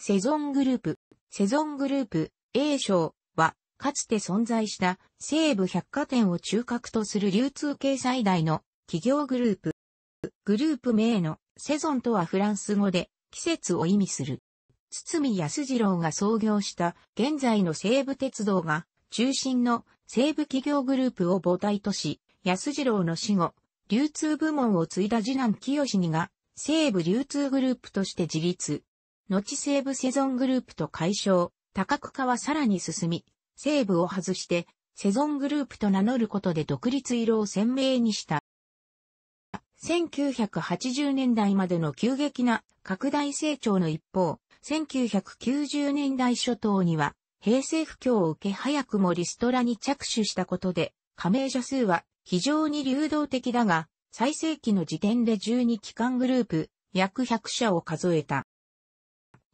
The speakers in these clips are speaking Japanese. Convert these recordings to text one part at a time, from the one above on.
セゾングループ、セゾングループ、A 賞は、かつて存在した西武百貨店を中核とする流通系最大の企業グループ。グループ名のセゾンとはフランス語で季節を意味する。堤康次郎が創業した現在の西武鉄道が中心の西武企業グループを母体とし、安次郎の死後、流通部門を継いだ次男清二が西武流通グループとして自立。後西部セゾングループと解消、多角化はさらに進み、西部を外して、セゾングループと名乗ることで独立色を鮮明にした。1980年代までの急激な拡大成長の一方、1990年代初頭には、平成不況を受け早くもリストラに着手したことで、加盟者数は非常に流動的だが、最盛期の時点で12機関グループ、約100社を数えた。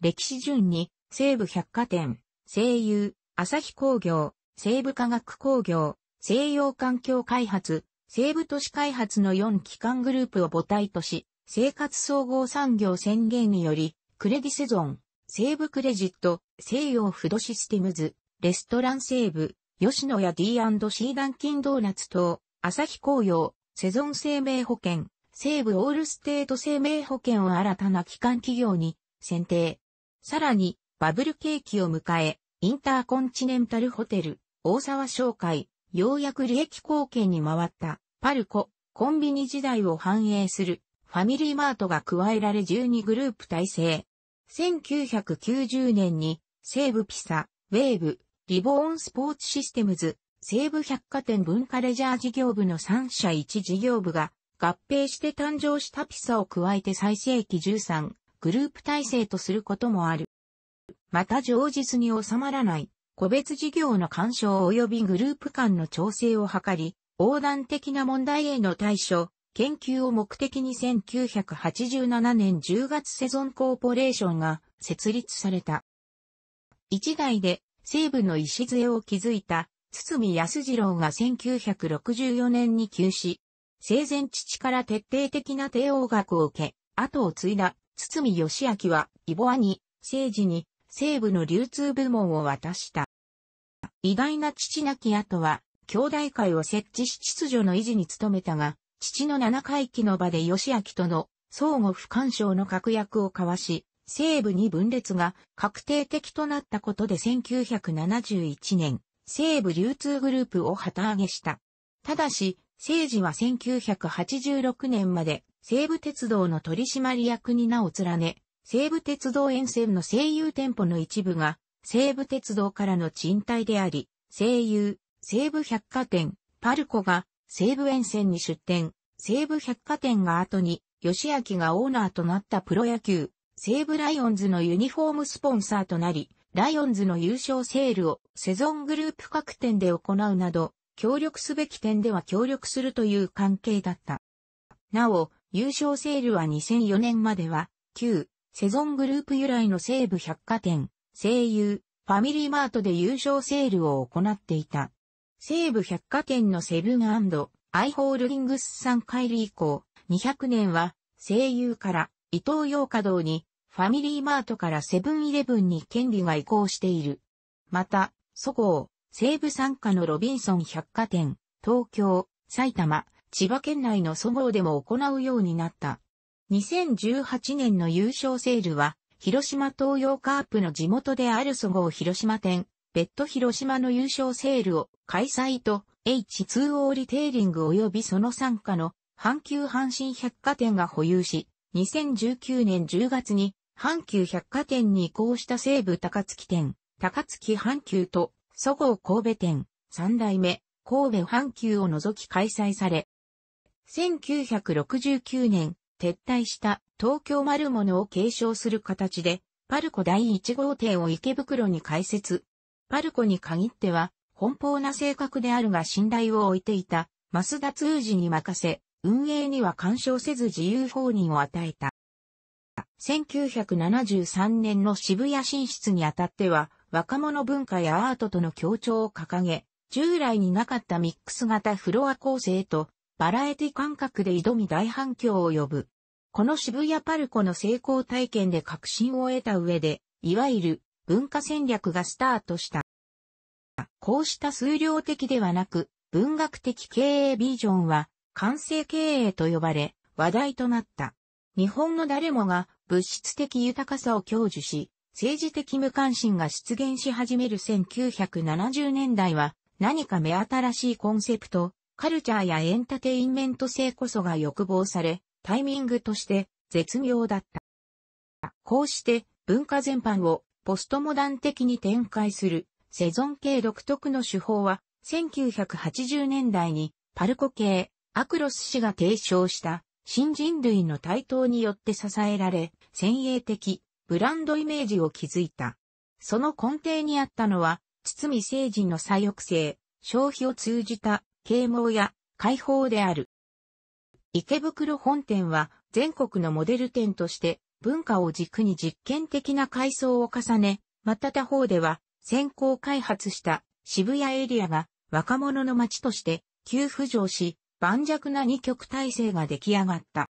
歴史順に、西武百貨店、西友、朝日工業、西部科学工業、西洋環境開発、西部都市開発の4機関グループを母体とし、生活総合産業宣言により、クレディセゾン、西部クレジット、西洋フードシステムズ、レストラン西部、吉野家 D&C ダンキンドーナツ等、朝日工業、セゾン生命保険、西部オールステート生命保険を新たな機関企業に選定、さらに、バブル景気を迎え、インターコンチネンタルホテル、大沢商会、ようやく利益貢献に回った、パルコ、コンビニ時代を反映する、ファミリーマートが加えられ12グループ体制。1990年に、西武ピサ、ウェーブ、リボーンスポーツシステムズ、西武百貨店文化レジャー事業部の3社1事業部が合併して誕生したピサを加えて最盛期13グループ体制とすることもある。また常実に収まらない、個別事業の干渉及びグループ間の調整を図り、横断的な問題への対処、研究を目的に1987年10月セゾンコーポレーションが設立された。一代で西部の礎を築いた堤康次郎が1964年に急死。生前父から徹底的な帝王学を受け、後を継いだ堤義明は、イボアに、政治に、西部の流通部門を渡した。偉大な父亡き後は、兄弟会を設置し秩序の維持に努めたが、父の七回忌の場で義明との相互不干渉の確約を交わし、西部に分裂が確定的となったことで1971年、西部流通グループを旗揚げした。ただし、政治は1986年まで西武鉄道の取締役に名を連ね、西武鉄道沿線の西友店舗の一部が西武鉄道からの賃貸であり、西友、西武百貨店、パルコが西武沿線に出店、西武百貨店が後に吉明がオーナーとなったプロ野球、西武ライオンズのユニフォームスポンサーとなり、ライオンズの優勝セールをセゾングループ各店で行うなど、協力すべき点では協力するという関係だった。なお、優勝セールは2004年までは、旧、セゾングループ由来の西武百貨店、西友、ファミリーマートで優勝セールを行っていた。西武百貨店のセブンアイ・ホールディングス産帰り以降、200年は、西友から伊東洋華堂に、ファミリーマートからセブンイレブンに権利が移行している。また、そごう、西武参加のロビンソン百貨店、東京、埼玉、千葉県内のそごうでも行うようになった。2018年の優勝セールは、広島東洋カープの地元であるそごう広島店、別途広島の優勝セールを開催と、H2O リテイリング及びその参加の阪急阪神百貨店が保有し、2019年10月に阪急百貨店に移行した西武高槻店、高槻阪急とそごう神戸店、三代目、神戸阪急を除き開催され、1969年、撤退した東京丸物を継承する形で、パルコ第1号店を池袋に開設。パルコに限っては、奔放な性格であるが信頼を置いていた、増田通事に任せ、運営には干渉せず自由放任を与えた。1973年の渋谷進出にあたっては、若者文化やアートとの協調を掲げ、従来になかったミックス型フロア構成とバラエティ感覚で挑み大反響を呼ぶ。この渋谷パルコの成功体験で確信を得た上で、いわゆる文化戦略がスタートした。こうした数量的ではなく、文学的経営ビジョンは、完成経営と呼ばれ、話題となった。日本の誰もが物質的豊かさを享受し、政治的無関心が出現し始める1970年代は、何か目新しいコンセプト、カルチャーやエンタテインメント性こそが欲望され、タイミングとして絶妙だった。こうして文化全般をポストモダン的に展開するセゾン系独特の手法は1980年代にパルコ系アクロス氏が提唱した新人類の台頭によって支えられ先鋭的ブランドイメージを築いた。その根底にあったのは、堤政治の左翼性、消費を通じた啓蒙や解放である。池袋本店は全国のモデル店として文化を軸に実験的な改装を重ね、また他方では先行開発した渋谷エリアが若者の街として急浮上し、盤石な二極体制が出来上がった。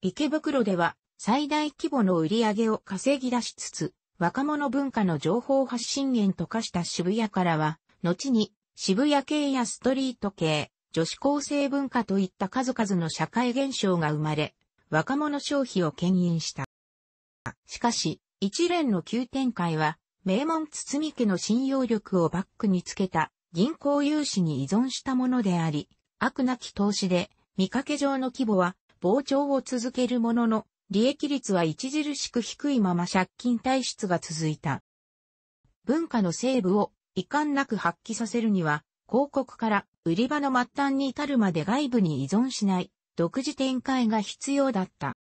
池袋では最大規模の売り上げを稼ぎ出しつつ、若者文化の情報発信源と化した渋谷からは、後に渋谷系やストリート系、女子高生文化といった数々の社会現象が生まれ、若者消費を牽引した。しかし、一連の急展開は、名門堤家の信用力をバックにつけた銀行融資に依存したものであり、悪なき投資で、見かけ上の規模は膨張を続けるものの、利益率は著しく低いまま借金体質が続いた。文化の西部を遺憾なく発揮させるには、広告から売り場の末端に至るまで外部に依存しない独自展開が必要だった。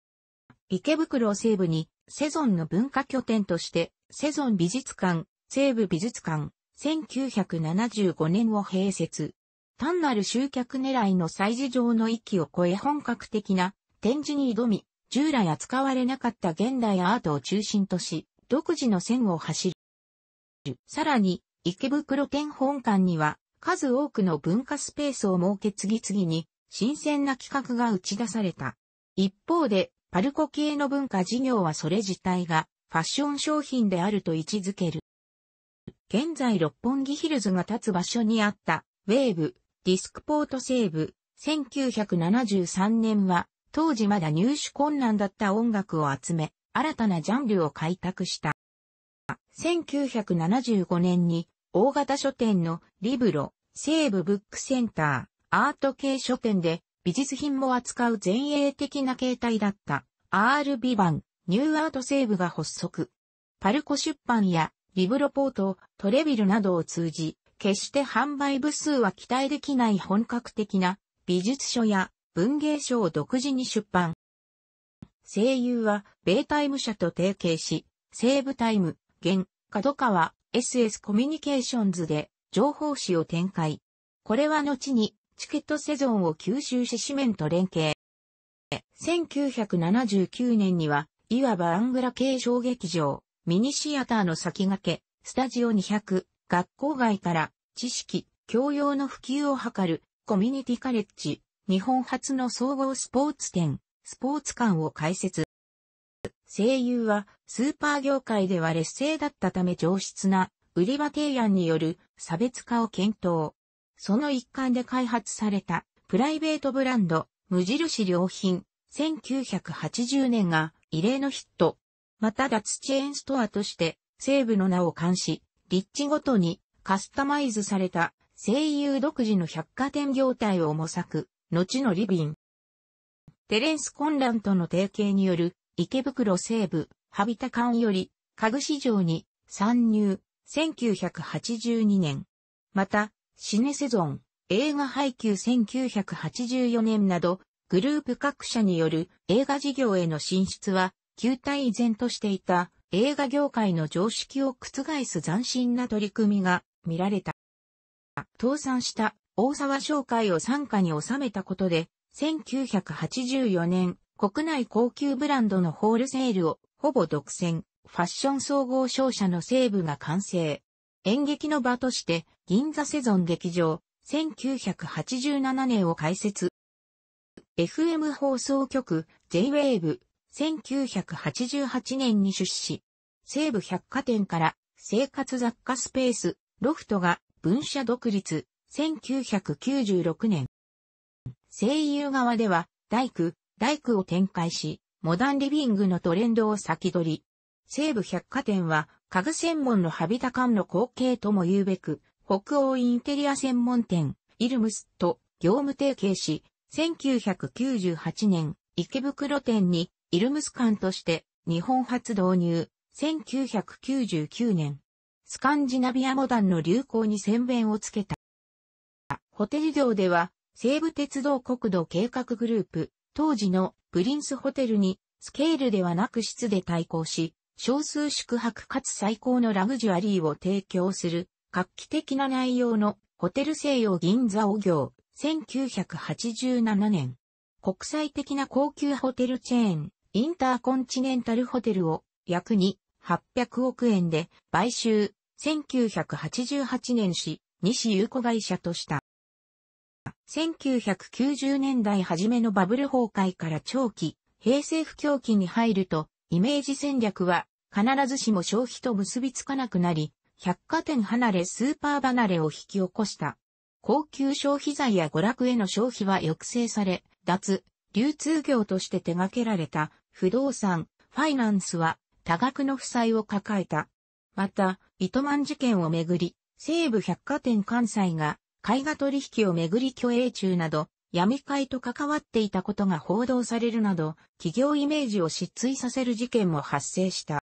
池袋西部にセゾンの文化拠点としてセゾン美術館、西部美術館、1975年を併設。単なる集客狙いの祭事上の域を超え本格的な展示に挑み、従来扱われなかった現代アートを中心とし、独自の線を走る。さらに、池袋天本館には、数多くの文化スペースを設け次々に、新鮮な企画が打ち出された。一方で、パルコ系の文化事業はそれ自体が、ファッション商品であると位置づける。現在六本木ヒルズが立つ場所にあった、ウェーブ、ディスクポート西部、1973年は、当時まだ入手困難だった音楽を集め、新たなジャンルを開拓した。1975年に大型書店のリブロ、西部ブックセンター、アート系書店で美術品も扱う前衛的な形態だった RB 版ニューアート西部が発足。パルコ出版やリブロポート、トレビルなどを通じ、決して販売部数は期待できない本格的な美術書や文芸賞を独自に出版。声優は、米タイム社と提携し、西部タイム、現、角川、SS コミュニケーションズで、情報誌を展開。これは後に、チケットセゾンを吸収し紙面と連携。1979年には、いわばアングラ系小劇場、ミニシアターの先駆け、スタジオ200、学校外から、知識、教養の普及を図る、コミュニティカレッジ、日本初の総合スポーツ店、スポーツ館を開設。声優はスーパー業界では劣勢だったため上質な売り場提案による差別化を検討。その一環で開発されたプライベートブランド無印良品1980年が異例のヒット。また脱チェーンストアとして西部の名を冠し、立地ごとにカスタマイズされた声優独自の百貨店業態を模索。後のリビン。テレンス・コンランとの提携による池袋西部ハビタ館より家具市場に参入1982年。また、シネセゾン、映画配給1984年など、グループ各社による映画事業への進出は、旧体依然としていた映画業界の常識を覆す斬新な取り組みが見られた。倒産した大沢商会を参加に収めたことで、1984年、国内高級ブランドのホールセールをほぼ独占、ファッション総合商社の西部が完成。演劇の場として、銀座セゾン劇場、1987年を開設。FM 放送局、J-Wave、1988年に出資。西部百貨店から、生活雑貨スペース、ロフトが、分社独立。1996年。声優側では、大工、大工を展開し、モダンリビングのトレンドを先取り。西武百貨店は、家具専門のハビタカンの後継とも言うべく、北欧インテリア専門店、イルムスと業務提携し、1998年、池袋店にイルムス館として日本初導入、1999年、スカンジナビアモダンの流行に宣伝をつけた。ホテル業では、西武鉄道国土計画グループ、当時のプリンスホテルに、スケールではなく質で対抗し、少数宿泊かつ最高のラグジュアリーを提供する、画期的な内容のホテル西洋銀座を業、1987年。国際的な高級ホテルチェーン、インターコンチネンタルホテルを約に800億円で買収、1988年し、西有子会社とした。1990年代初めのバブル崩壊から長期、平成不況期に入ると、イメージ戦略は必ずしも消費と結びつかなくなり、百貨店離れスーパー離れを引き起こした。高級消費財や娯楽への消費は抑制され、脱、流通業として手掛けられた不動産、ファイナンスは多額の負債を抱えた。また、糸満事件をめぐり、西部百貨店関西が絵画取引をめぐり虚栄中など、闇会と関わっていたことが報道されるなど、企業イメージを失墜させる事件も発生した。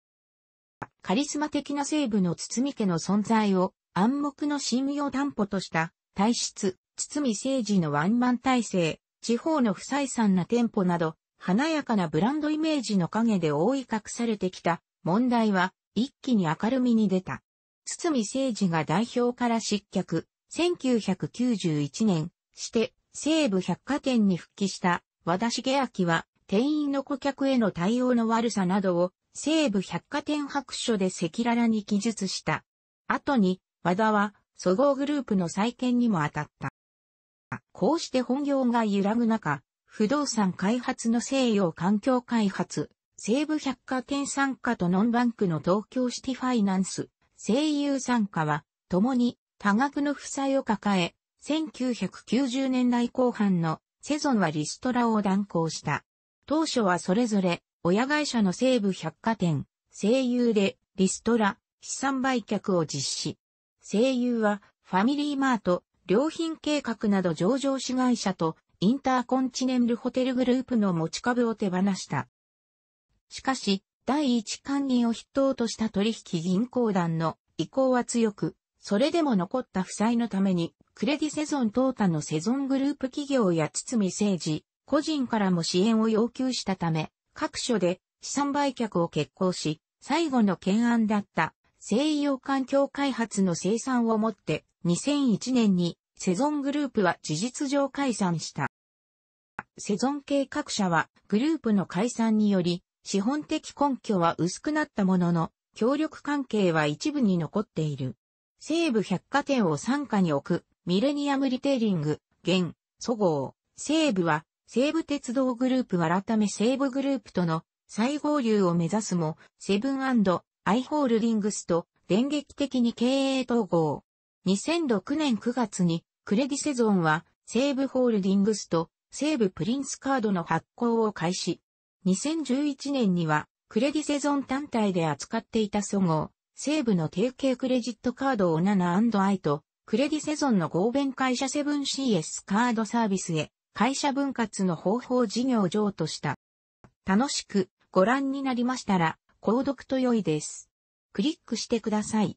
カリスマ的な西部の堤家の存在を暗黙の信用担保とした体質、堤政治のワンマン体制、地方の不採算な店舗など、華やかなブランドイメージの陰で覆い隠されてきた問題は一気に明るみに出た。堤政治が代表から失脚、1991年、して西武百貨店に復帰した和田茂明は、店員の顧客への対応の悪さなどを西武百貨店白書で赤裸々に記述した。後に、和田は、そ合グループの再建にも当たった。こうして本業が揺らぐ中、不動産開発の西洋環境開発、西武百貨店参加とノンバンクの東京シティファイナンス、西友参加は、共に多額の負債を抱え、1990年代後半のセゾンはリストラを断行した。当初はそれぞれ親会社の西部百貨店、西友でリストラ、資産売却を実施。西友はファミリーマート、良品計画など上場子会社とインターコンチネンルホテルグループの持ち株を手放した。しかし、第一管理を筆頭とした取引銀行団の意向は強く、それでも残った負債のために、クレディセゾン等ーのセゾングループ企業や堤政治、個人からも支援を要求したため、各所で資産売却を決行し、最後の懸案だった西洋環境開発の生産をもって2001年にセゾングループは事実上解散した。セゾン系各社はグループの解散により資本的根拠は薄くなったものの協力関係は一部に残っている。西武百貨店を傘下に置く、ミレニアムリテイリング、現、そごう、西武は、西武鉄道グループ改め西武グループとの再合流を目指すも、セブンアイホールディングスと電撃的に経営統合。2006年9月に、クレディセゾンは、西武ホールディングスと西武プリンスカードの発行を開始。2011年には、クレディセゾン単体で扱っていたそごう、西武の提携クレジットカードを 7&i と、クレディセゾンの合弁会社セブン CS カードサービスへ、会社分割の方法事業上とした。楽しくご覧になりましたら、購読と良いです。クリックしてください。